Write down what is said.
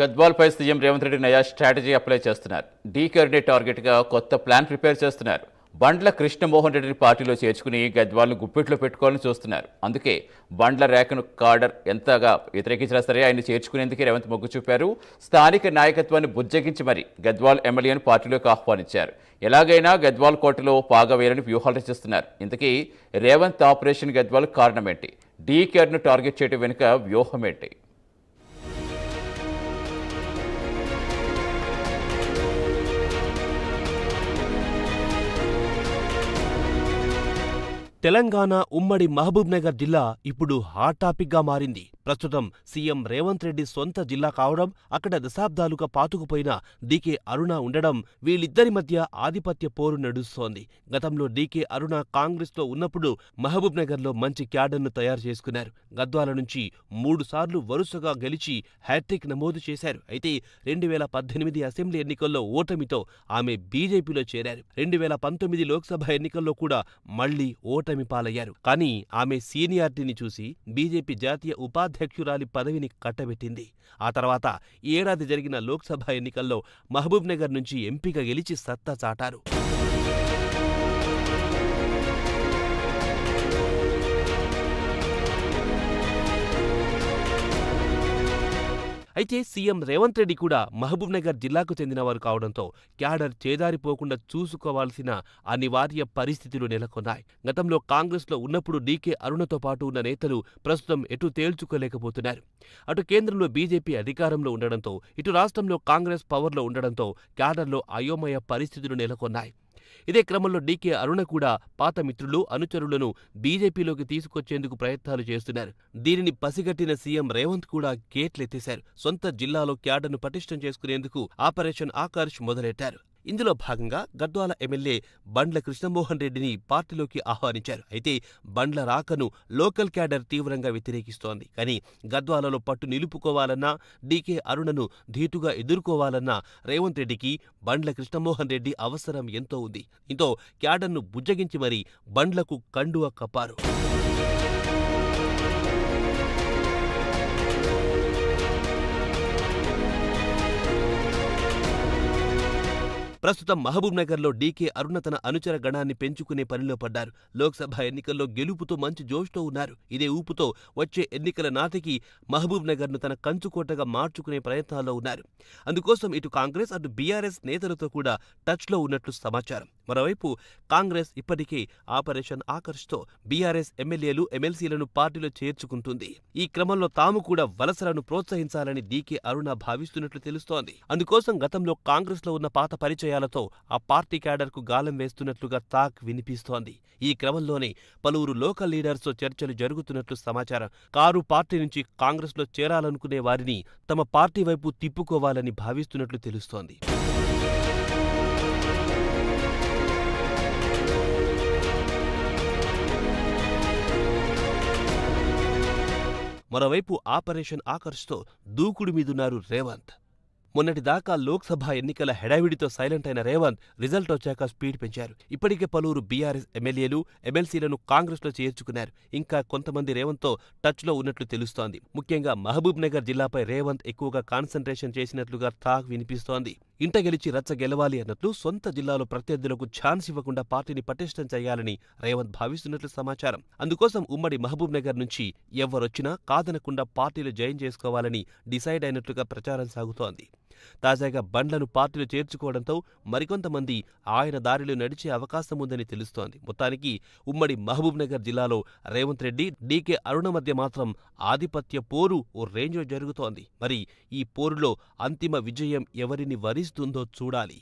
గద్వాల్పై CM Revanth Reddy నయా strategy apply చేస్తున్నారు target టార్గెట్గా కొత్త ప్లాన్ ప్రిపేర్ చేస్తున్నారు బండ్ల కృష్ణమోహన్ రెడ్డిని పార్టీలో చేర్చుకుని గద్వాల్ను గుప్పిట్లో పెట్టుకోవాలని చూస్తున్నారు అందుకే బండ్ల రేఖను కార్డర్ ఎంతగా వ్యతిరేకించినా సరే ఆయన చేర్చుకునేందుకే రేవంత్ మొగ్గు చూపారు స్థానిక నాయకత్వాన్ని బుజ్జగించి మరి గద్వాల్ ఎమ్మెల్యేను పార్టీలోకి ఆహ్వానించారు ఎలాగైనా గద్వాల్ కోటలో పాగవేయాలని వ్యూహాలు రచిస్తున్నారు ఇంతకీ రేవంత్ ఆపరేషన్ గద్వాల్ కారణమేంటి డీకేర్ను టార్గెట్ చేయడం వెనుక వ్యూహమేంటి తెలంగాణ ఉమ్మడి మహబూబ్నగర్ జిల్లా ఇప్పుడు హాట్ టాపిక్గా మారింది. ప్రస్తుతం సీఎం రేవంత్ రెడ్డి సొంత జిల్లా కావడం అక్కడ దశాబ్దాలుగా పాతుకుపోయిన డీకే అరుణ ఉండడం వీళ్ళిద్దరి మధ్య ఆధిపత్య పోరు నడుస్తోంది గతంలో డీకే అరుణ కాంగ్రెస్లో ఉన్నప్పుడు మహబూబ్ నగర్లో మంచి క్యాడర్ను తయారు చేసుకున్నారు గద్వాల నుంచి మూడుసార్లు వరుసగా గెలిచి హ్యాట్రిక్ నమోదు చేశారు అయితే రెండు వేల పద్దెనిమిది అసెంబ్లీ ఎన్నికల్లో ఓటమితో ఆమె బీజేపీలో చేరారు రెండు వేల పంతొమ్మిది లోక్సభ ఎన్నికల్లో కూడా మళ్లీ ఓటమి పాలయ్యారు కానీ ఆమె సీనియారిటీని చూసి బీజేపీ జాతీయ ఉపాధి అధ్యక్షురాలి పదవిని కట్టబెట్టింది ఆ తర్వాత ఏడాది జరిగిన లోక్సభ ఎన్నికల్లో మహబూబ్నగర్ నుంచి ఎంపీగా గెలిచి సత్తా చాటారు అయితే సీఎం రేవంత్ రెడ్డి కూడా మహబూబ్నగర్ జిల్లాకు చెందినవారు కావడంతో క్యాడర్ చేదారిపోకుండా చూసుకోవాల్సిన అనివార్య పరిస్థితులు నెలకొన్నాయి గతంలో కాంగ్రెస్లో ఉన్నప్పుడు డీకే అరుణతో పాటు ఉన్న నేతలు ప్రస్తుతం ఎటు తేల్చుకోలేకపోతున్నారు అటు కేంద్రంలో బీజేపీ అధికారంలో ఉండడంతో ఇటు రాష్ట్రంలో కాంగ్రెస్ పవర్లో ఉండడంతో క్యాడర్లో అయోమయ పరిస్థితులు నెలకొన్నాయి ఇదే క్రమంలో డీకే అరుణ కూడా పాత మిత్రులు, అనుచరులను బీజేపీలోకి తీసుకొచ్చేందుకు ప్రయత్నాలు చేస్తున్నారు. దీనిని పసిగట్టిన సీఎం రేవంత్ కూడా గేట్లెత్తేశారు. సొంత జిల్లాలో క్యాడర్ను పటిష్టం చేసుకునేందుకు ఆపరేషన్ ఆకర్ష్ మొదలెట్టారు. ఇందులో భాగంగా గద్వాల ఎమ్మెల్యే బండ్ల కృష్ణమోహన్ రెడ్డిని పార్టీలోకి ఆహ్వానించారు అయితే బండ్ల రాకను లోకల్ క్యాడర్ తీవ్రంగా వ్యతిరేకిస్తోంది కానీ గద్వాలలో పట్టు నిలుపుకోవాలన్నా డీకే అరుణను ధీటుగా ఎదుర్కోవాలన్నా రేవంత్ రెడ్డికి బండ్ల కృష్ణమోహన్ రెడ్డి అవసరం ఎంతో ఉంది దీంతో క్యాడర్ను బుజ్జగించి మరీ బండ్లకు కండువ కప్పారు ప్రస్తుతం మహబూబ్ నగర్లో డీకే అరుణ తన అనుచర గణాన్ని పెంచుకునే పనిలో పడ్డారు లోక్సభ ఎన్నికల్లో గెలుపుతో మంచి జోష్తో ఉన్నారు ఇదే ఊపుతో వచ్చే ఎన్నికల నాటికి మహబూబ్నగర్ను తన కంచుకోటగా మార్చుకునే ప్రయత్నాల్లో ఉన్నారు అందుకోసం ఇటు కాంగ్రెస్ అటు బీఆర్ఎస్ నేతలతో కూడా టచ్లో ఉన్నట్లు సమాచారం మరోవైపు కాంగ్రెస్ ఇప్పటికే ఆపరేషన్ ఆకర్ష్తో బీఆర్ఎస్ ఎమ్మెల్యేలు ఎమ్మెల్సీలను పార్టీలో చేర్చుకుంటుంది ఈ క్రమంలో తాము కూడా వలసలను ప్రోత్సహించాలని డీకే అరుణ భావిస్తున్నట్లు తెలుస్తోంది అందుకోసం గతంలో కాంగ్రెస్ లో ఉన్న పాత పరిచయాలతో ఆ పార్టీ క్యాడర్ కు గాలం వేస్తున్నట్లుగా తాక్ వినిపిస్తోంది ఈ క్రమంలోనే పలువురు లోకల్ లీడర్స్తో చర్చలు జరుగుతున్నట్లు సమాచారం కారు పార్టీ నుంచి కాంగ్రెస్లో చేరాలనుకునే వారిని తమ పార్టీ వైపు తిప్పుకోవాలని భావిస్తున్నట్లు తెలుస్తోంది మరోవైపు ఆపరేషన్ ఆకర్ష్తో దూకుడు మీదున్నారు రేవంత్ మొన్నటిదాకా లోక్సభ ఎన్నికల హెడావిడితో సైలెంట్ అయిన రేవంత్ రిజల్ట్ వచ్చాక స్పీడ్ పెంచారు ఇప్పటికే పలువురు బీఆర్ఎస్ ఎమ్మెల్యేలు ఎమ్మెల్సీలను కాంగ్రెస్లో చేర్చుకున్నారు ఇంకా కొంతమంది రేవంత్తో టచ్లో ఉన్నట్లు తెలుస్తోంది ముఖ్యంగా మహబూబ్ నగర్ జిల్లాపై రేవంత్ ఎక్కువగా కాన్సన్ట్రేషన్ చేసినట్లుగా టాక్ వినిపిస్తోంది ఇంట గెలిచి రచ్చ గెలవాలి అన్నట్లు సొంత జిల్లాలో ప్రత్యర్థులకు ఛాన్స్ ఇవ్వకుండా పార్టీని పటిష్టం చేయాలని రేవంత్ భావిస్తున్నట్లు సమాచారం అందుకోసం ఉమ్మడి మహబూబ్ నగర్ నుంచి ఎవరొచ్చినా కాదనకుండా పార్టీలు జయం చేసుకోవాలని డిసైడ్ అయినట్లుగా ప్రచారం సాగుతోంది తాజాగా బండ్లను పార్టీలో చేర్చుకోవడంతో మరికొంతమంది ఆయన దారిలో నడిచే అవకాశం ఉందని తెలుస్తోంది మొత్తానికి ఉమ్మడి మహబూబ్నగర్ జిల్లాలో రేవంత్ రెడ్డి డీకే అరుణ మధ్య మాత్రం ఆధిపత్య పోరు ఓ రేంజ్లో జరుగుతోంది మరి ఈ పోరులో అంతిమ విజయం ఎవరిని వరిస్తుందో చూడాలి